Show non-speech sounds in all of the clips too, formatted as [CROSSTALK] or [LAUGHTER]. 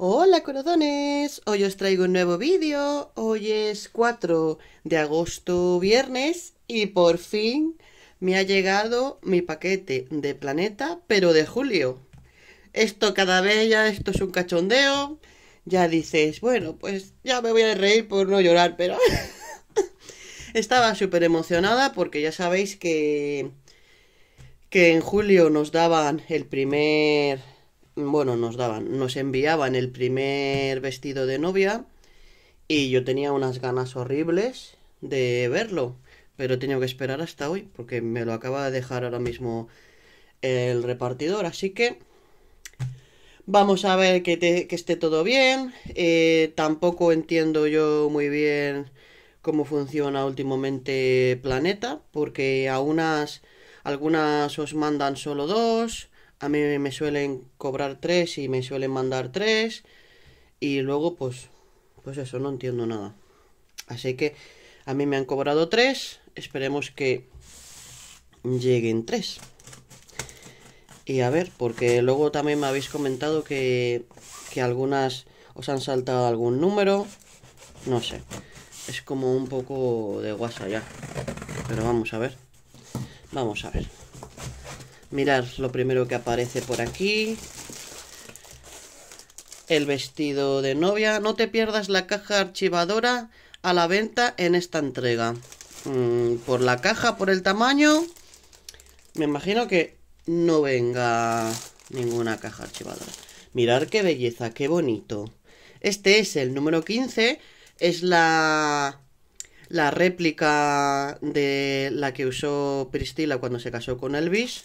Hola corazones, hoy os traigo un nuevo vídeo, hoy es 4 de agosto viernes y por fin me ha llegado mi paquete de Planeta, pero de julio. Esto cada vez ya, esto es un cachondeo, ya dices, bueno, pues ya me voy a reír por no llorar, pero [LAUGHS] estaba súper emocionada porque ya sabéis que, que en julio nos daban el primer bueno, nos daban, nos enviaban el primer vestido de novia y yo tenía unas ganas horribles de verlo, pero he tenido que esperar hasta hoy porque me lo acaba de dejar ahora mismo el repartidor, así que vamos a ver que, esté todo bien, eh, tampoco entiendo yo muy bien cómo funciona últimamente Planeta, porque a unas, algunas os mandan solo dos, a mí me suelen cobrar tres y me suelen mandar tres y luego pues pues eso no entiendo nada así que a mí me han cobrado tres esperemos que lleguen tres y a ver porque luego también me habéis comentado que que algunas os han saltado algún número no sé es como un poco de guasa ya pero vamos a ver vamos a ver Mirad lo primero que aparece por aquí. El vestido de novia. No te pierdas la caja archivadora a la venta en esta entrega. Mm, por la caja, por el tamaño. Me imagino que no venga ninguna caja archivadora. Mirad qué belleza, qué bonito. Este es el número 15. Es la la réplica de la que usó Pristila cuando se casó con Elvis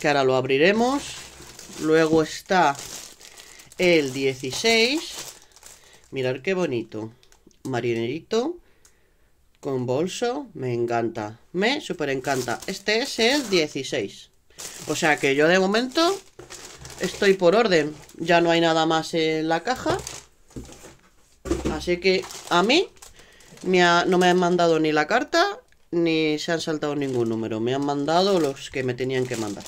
que ahora lo abriremos. Luego está el 16. Mirad qué bonito. Marinerito con bolso. Me encanta. Me super encanta. Este es el 16. O sea que yo de momento estoy por orden. Ya no hay nada más en la caja. Así que a mí no me han mandado ni la carta ni se han saltado ningún número. Me han mandado los que me tenían que mandar.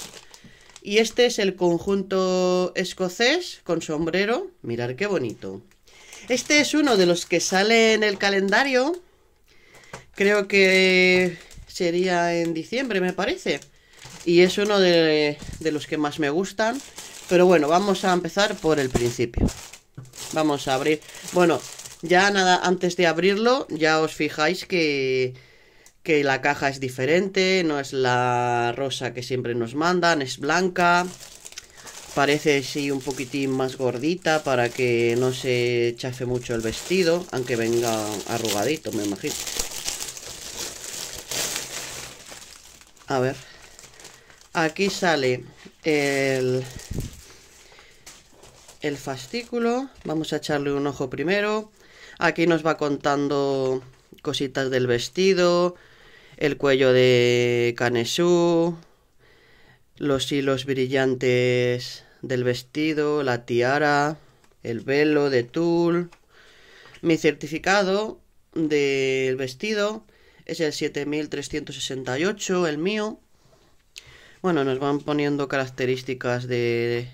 Y este es el conjunto escocés con sombrero. Mirar qué bonito. Este es uno de los que sale en el calendario. Creo que sería en diciembre, me parece. Y es uno de, de los que más me gustan. Pero bueno, vamos a empezar por el principio. Vamos a abrir. Bueno, ya nada, antes de abrirlo, ya os fijáis que que la caja es diferente, no es la rosa que siempre nos mandan, es blanca. Parece sí un poquitín más gordita para que no se chafe mucho el vestido, aunque venga arrugadito, me imagino. A ver. Aquí sale el, el fascículo. Vamos a echarle un ojo primero. Aquí nos va contando cositas del vestido, el cuello de Canesú, los hilos brillantes del vestido, la tiara, el velo de tul. Mi certificado del vestido es el 7368, el mío. Bueno, nos van poniendo características de,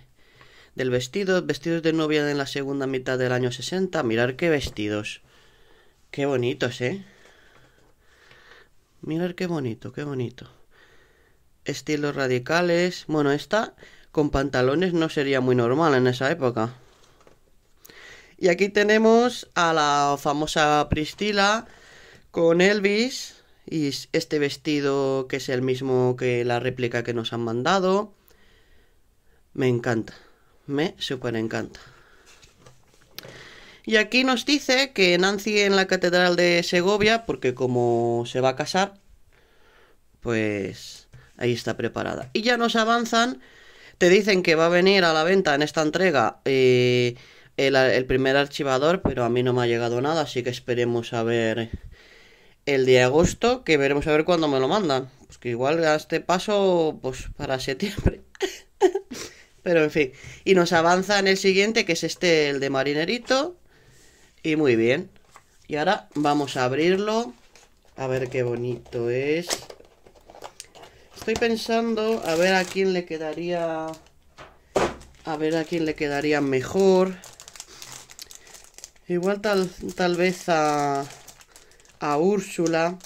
del vestido. Vestidos de novia en la segunda mitad del año 60. Mirar qué vestidos. Qué bonitos, ¿eh? Mirad qué bonito, qué bonito. Estilos radicales. Bueno, esta con pantalones no sería muy normal en esa época. Y aquí tenemos a la famosa Pristila con Elvis y este vestido que es el mismo que la réplica que nos han mandado. Me encanta, me super encanta. Y aquí nos dice que Nancy en la Catedral de Segovia, porque como se va a casar, pues ahí está preparada. Y ya nos avanzan, te dicen que va a venir a la venta en esta entrega eh, el, primer archivador, pero a mí no me ha llegado nada, así que esperemos a ver el de agosto, que veremos a ver cuándo me lo mandan. Pues que igual a este paso, pues para septiembre. [LAUGHS] pero en fin, y nos avanza en el siguiente, que es este, el de marinerito. Y muy bien. Y ahora vamos a abrirlo. A ver qué bonito es. Estoy pensando a ver a quién le quedaría... A ver a quién le quedaría mejor. Igual tal, vez a... A Úrsula.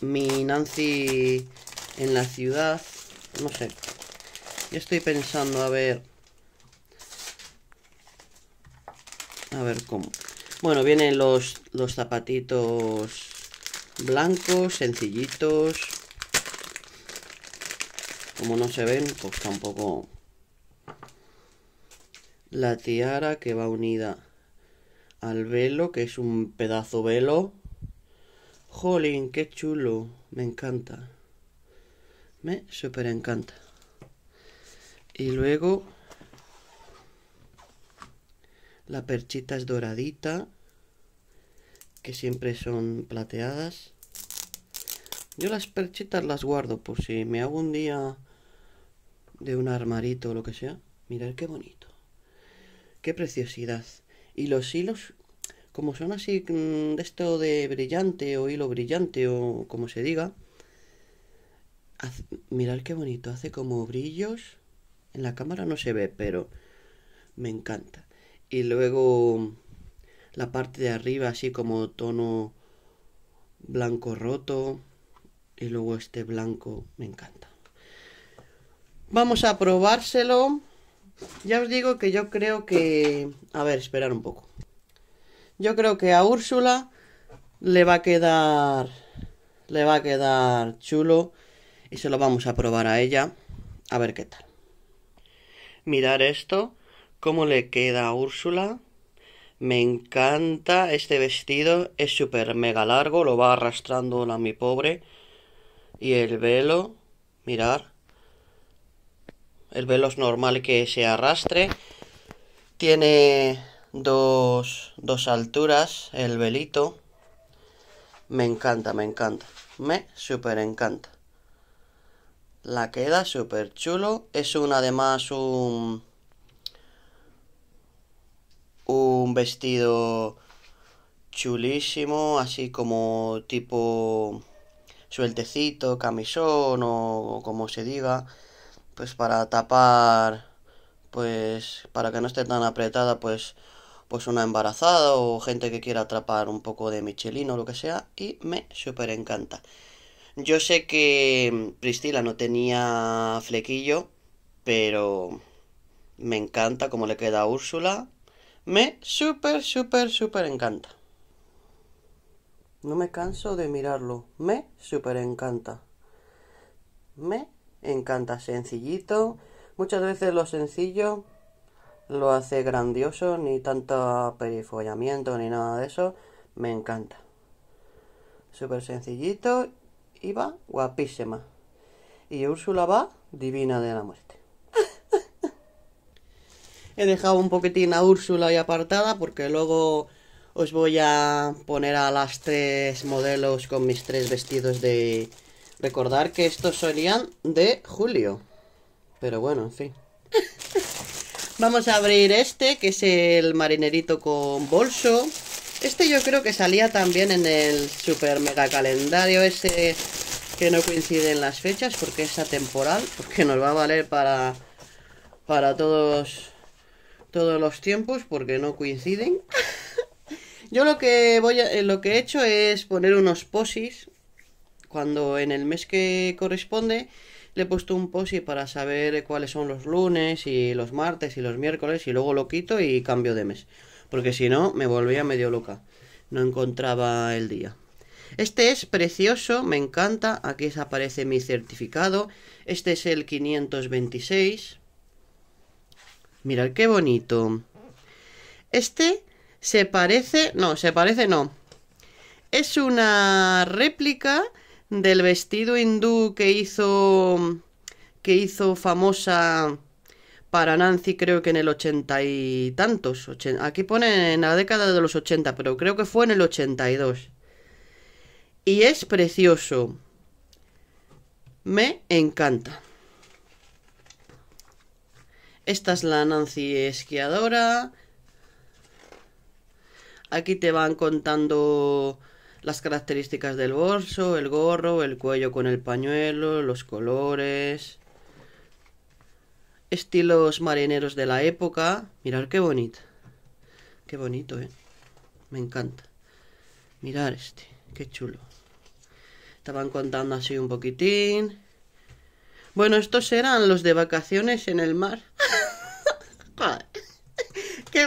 Mi Nancy en la ciudad. No sé. Yo estoy pensando a ver... A ver cómo. Bueno, vienen los, los zapatitos blancos, sencillitos. Como no se ven, pues tampoco... La tiara que va unida al velo, que es un pedazo velo. Jolín, qué chulo. Me encanta. Me súper encanta. Y luego la perchita es doradita, que siempre son plateadas. Yo las perchitas las guardo por si me hago un día de un armarito o lo que sea. Mirad qué bonito. Qué preciosidad. Y los hilos, como son así mm, de esto de brillante o hilo brillante o como se diga, Mirar mirad qué bonito, hace como brillos. En la cámara no se ve, pero me encanta y luego la parte de arriba así como tono blanco roto y luego este blanco me encanta vamos a probárselo ya os digo que yo creo que a ver esperar un poco yo creo que a Úrsula le va a quedar le va a quedar chulo y se lo vamos a probar a ella a ver qué tal mirar esto ¿Cómo le queda a Úrsula? Me encanta este vestido, es súper mega largo, lo va arrastrando la mi pobre. Y el velo, mirar. El velo es normal que se arrastre. Tiene dos, dos alturas el velito. Me encanta, me encanta. Me súper encanta. La queda súper chulo. Es un además un un vestido chulísimo, así como tipo sueltecito, camisón o, como se diga, pues para tapar, pues para que no esté tan apretada, pues pues una embarazada o gente que quiera atrapar un poco de michelino o lo que sea y me súper encanta. Yo sé que Priscila no tenía flequillo, pero me encanta cómo le queda a Úrsula me súper, súper, súper encanta. No me canso de mirarlo. Me súper encanta. Me encanta. Sencillito. Muchas veces lo sencillo lo hace grandioso, ni tanto perifollamiento ni nada de eso. Me encanta. Súper sencillito y va guapísima. Y Úrsula va divina de la muerte. He dejado un poquitín a Úrsula y apartada porque luego os voy a poner a las tres modelos con mis tres vestidos de... Recordar que estos serían de julio. Pero bueno, en fin. [LAUGHS] Vamos a abrir este, que es el marinerito con bolso. Este yo creo que salía también en el super mega calendario ese que no coincide en las fechas porque es atemporal, porque nos va a valer para, para todos todos los tiempos porque no coinciden. Yo lo que voy a, eh, lo que he hecho es poner unos posis cuando en el mes que corresponde le he puesto un posi para saber cuáles son los lunes y los martes y los miércoles y luego lo quito y cambio de mes, porque si no me volvía medio loca. No encontraba el día. Este es precioso, me encanta. Aquí aparece mi certificado. Este es el 526. Mirad qué bonito. Este se parece... No, se parece no. Es una réplica del vestido hindú que hizo... que hizo famosa para Nancy creo que en el ochenta y tantos. Aquí pone en la década de los ochenta, pero creo que fue en el 82. Y es precioso. Me encanta. Esta es la Nancy esquiadora. Aquí te van contando las características del bolso, el gorro, el cuello con el pañuelo, los colores. Estilos marineros de la época. Mirar qué bonito. Qué bonito, ¿eh? Me encanta. Mirar este, qué chulo. van contando así un poquitín. Bueno, estos eran los de vacaciones en el mar.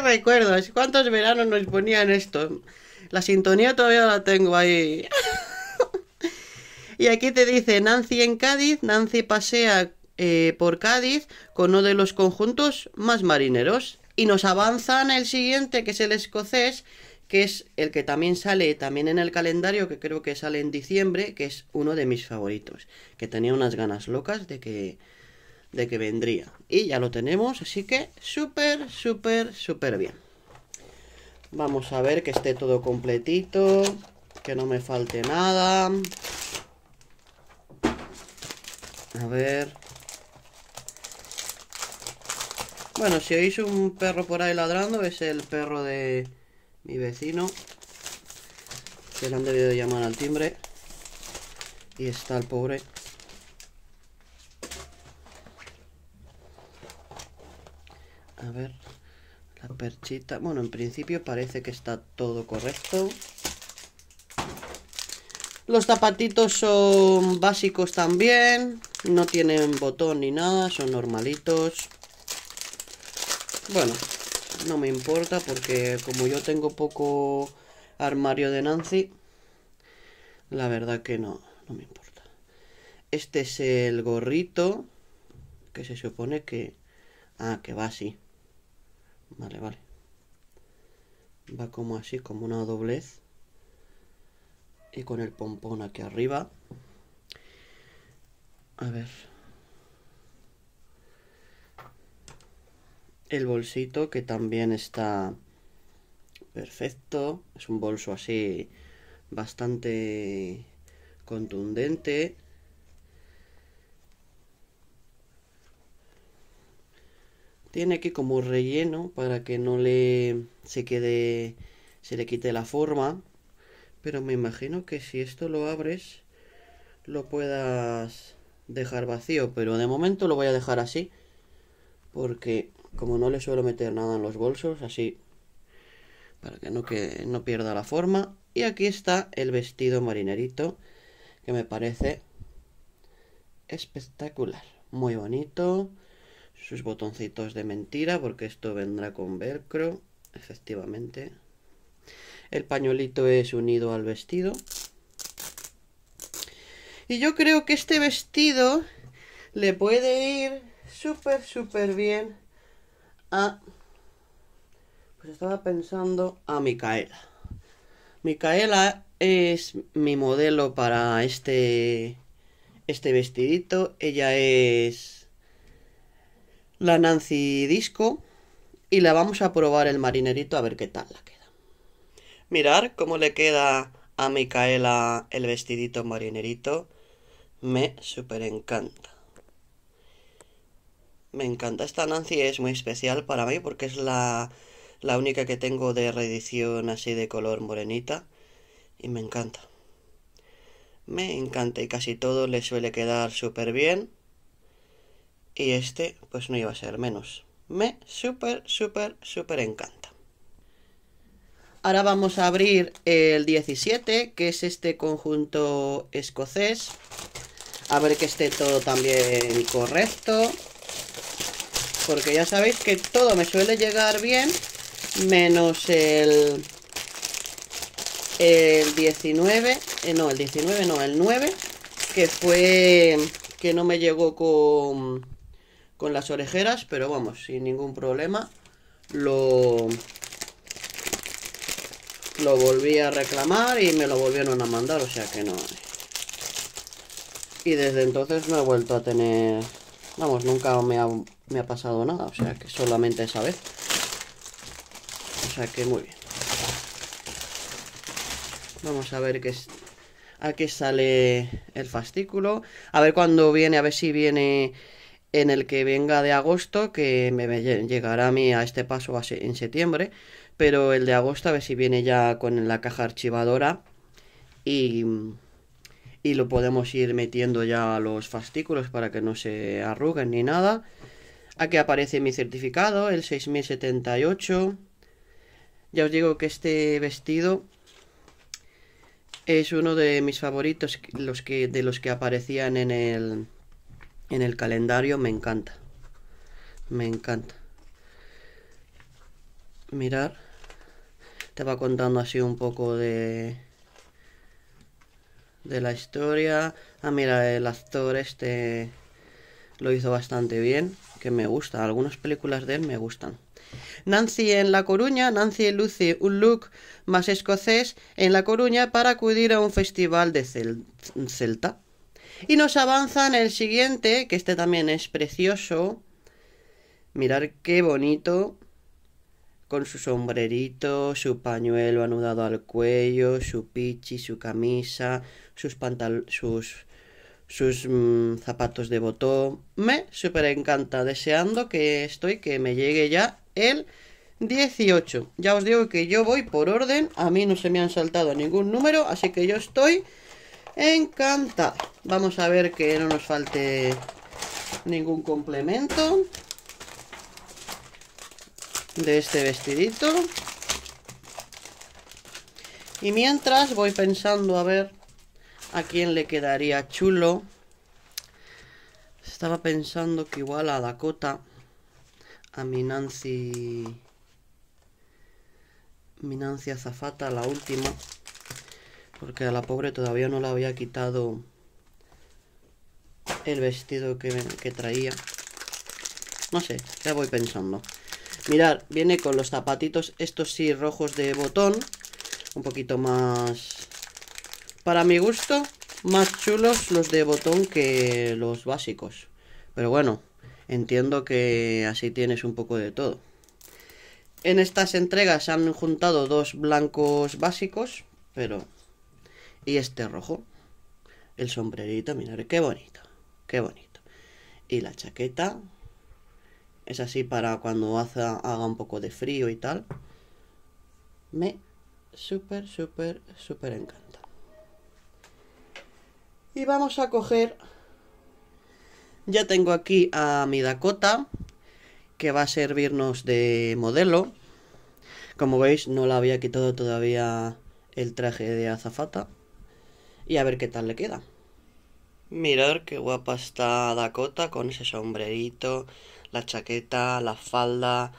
Recuerdas recuerdos. ¿Cuántos veranos nos ponían esto? La sintonía todavía la tengo ahí. [LAUGHS] y aquí te dice Nancy en Cádiz. Nancy pasea eh, por Cádiz con uno de los conjuntos más marineros. Y nos avanzan el siguiente, que es el escocés, que es el que también sale también en el calendario, que creo que sale en diciembre, que es uno de mis favoritos. Que tenía unas ganas locas de que de que vendría. Y ya lo tenemos, así que súper, súper, súper bien. Vamos a ver que esté todo completito, que no me falte nada. A ver... Bueno, si oís un perro por ahí ladrando, es el perro de mi vecino. Que le han debido llamar al timbre. Y está el pobre A ver, la perchita. Bueno, en principio parece que está todo correcto. Los zapatitos son básicos también. No tienen botón ni nada, son normalitos. Bueno, no me importa porque como yo tengo poco armario de Nancy, la verdad que no, no me importa. Este es el gorrito, que se supone que... Ah, que va así. Vale, vale. Va como así, como una doblez. Y con el pompón aquí arriba. A ver. El bolsito que también está perfecto. Es un bolso así bastante contundente. tiene aquí como relleno para que no le se quede se le quite la forma pero me imagino que si esto lo abres lo puedas dejar vacío pero de momento lo voy a dejar así porque como no le suelo meter nada en los bolsos así para que no, que no pierda la forma y aquí está el vestido marinerito que me parece espectacular muy bonito sus botoncitos de mentira porque esto vendrá con velcro efectivamente el pañuelito es unido al vestido y yo creo que este vestido le puede ir súper súper bien a pues estaba pensando a Micaela Micaela es mi modelo para este este vestidito ella es la Nancy Disco y la vamos a probar el marinerito a ver qué tal la queda. Mirar cómo le queda a Micaela el vestidito marinerito. Me super encanta. Me encanta. Esta Nancy es muy especial para mí porque es la, la única que tengo de reedición así de color morenita. Y me encanta. Me encanta y casi todo le suele quedar súper bien. Y este, pues no iba a ser menos. Me súper, súper, súper encanta. Ahora vamos a abrir el 17, que es este conjunto escocés. A ver que esté todo también correcto. Porque ya sabéis que todo me suele llegar bien, menos el, el 19, eh, no, el 19 no, el 9, que fue que no me llegó con con las orejeras, pero vamos, sin ningún problema. Lo, lo volví a reclamar y me lo volvieron a mandar, o sea que no. Y desde entonces no he vuelto a tener... Vamos, nunca me ha, me ha pasado nada, o sea que solamente esa vez. O sea que muy bien. Vamos a ver qué es... Aquí sale el fastículo A ver cuándo viene, a ver si viene en el que venga de agosto, que me llegará a mí a este paso en septiembre, pero el de agosto a ver si viene ya con la caja archivadora y, y lo podemos ir metiendo ya a los fastículos para que no se arruguen ni nada. Aquí aparece mi certificado, el 6078. Ya os digo que este vestido es uno de mis favoritos, los que, de los que aparecían en el, en el calendario me encanta. Me encanta. Mirar. Te va contando así un poco de de la historia. Ah, mira, el actor este lo hizo bastante bien, que me gusta. Algunas películas de él me gustan. Nancy en La Coruña, Nancy luce un look más escocés en La Coruña para acudir a un festival de celta. Y nos en el siguiente, que este también es precioso. Mirar qué bonito. Con su sombrerito, su pañuelo anudado al cuello, su pichi, su camisa, sus pantalones, sus mm, zapatos de botón. Me súper encanta, deseando que estoy, que me llegue ya el 18. Ya os digo que yo voy por orden, a mí no se me han saltado ningún número, así que yo estoy encanta Vamos a ver que no nos falte ningún complemento de este vestidito. Y mientras voy pensando a ver a quién le quedaría chulo. Estaba pensando que igual a Dakota, a mi Nancy, mi Nancy Azafata, la última. Porque a la pobre todavía no le había quitado el vestido que, que traía. No sé, ya voy pensando. Mirad, viene con los zapatitos, estos sí, rojos de botón. Un poquito más... Para mi gusto, más chulos los de botón que los básicos. Pero bueno, entiendo que así tienes un poco de todo. En estas entregas se han juntado dos blancos básicos, pero y este rojo. El sombrerito, mirad, qué bonito. Qué bonito. Y la chaqueta. Es así para cuando haga un poco de frío y tal. Me súper, súper, súper encanta. Y vamos a coger... Ya tengo aquí a mi Dakota, que va a servirnos de modelo. Como veis, no la había quitado todavía el traje de azafata y a ver qué tal le queda. Mirad qué guapa está Dakota con ese sombrerito, la chaqueta, la falda,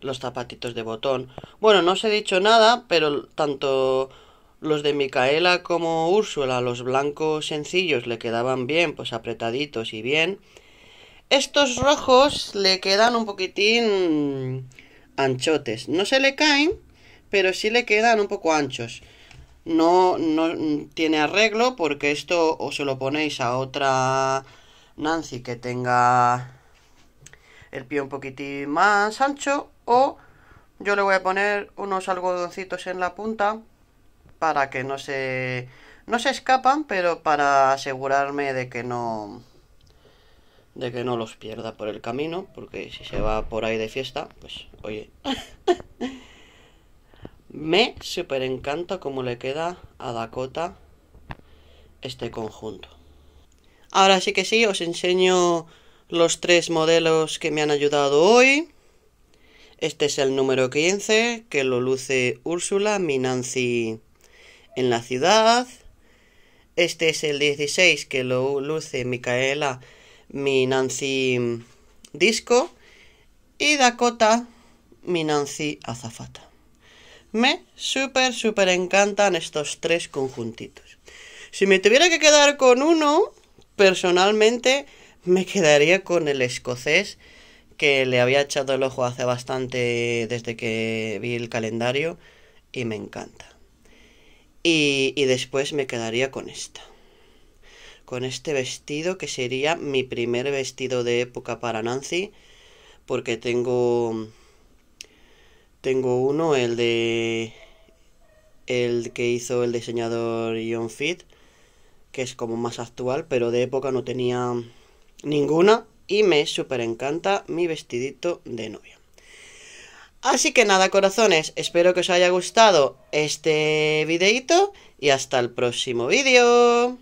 los zapatitos de botón. Bueno, no os he dicho nada, pero tanto los de Micaela como Úrsula, los blancos sencillos, le quedaban bien, pues apretaditos y bien. Estos rojos le quedan un poquitín anchotes. No se le caen, pero sí le quedan un poco anchos no, no tiene arreglo porque esto o se lo ponéis a otra Nancy que tenga el pie un poquitín más ancho o yo le voy a poner unos algodoncitos en la punta para que no se no se escapan pero para asegurarme de que no de que no los pierda por el camino porque si se va por ahí de fiesta pues oye [LAUGHS] Me super encanta cómo le queda a Dakota este conjunto. Ahora sí que sí, os enseño los tres modelos que me han ayudado hoy. Este es el número 15, que lo luce Úrsula, mi Nancy en la ciudad. Este es el 16, que lo luce Micaela, mi Nancy mm, disco. Y Dakota, mi Nancy azafata. Me súper, súper encantan estos tres conjuntitos. Si me tuviera que quedar con uno, personalmente me quedaría con el escocés, que le había echado el ojo hace bastante desde que vi el calendario y me encanta. Y, y después me quedaría con esta. Con este vestido que sería mi primer vestido de época para Nancy, porque tengo tengo uno, el de. El que hizo el diseñador John Fit, que es como más actual, pero de época no tenía ninguna. Y me súper encanta mi vestidito de novia. Así que nada, corazones, espero que os haya gustado este videito y hasta el próximo vídeo.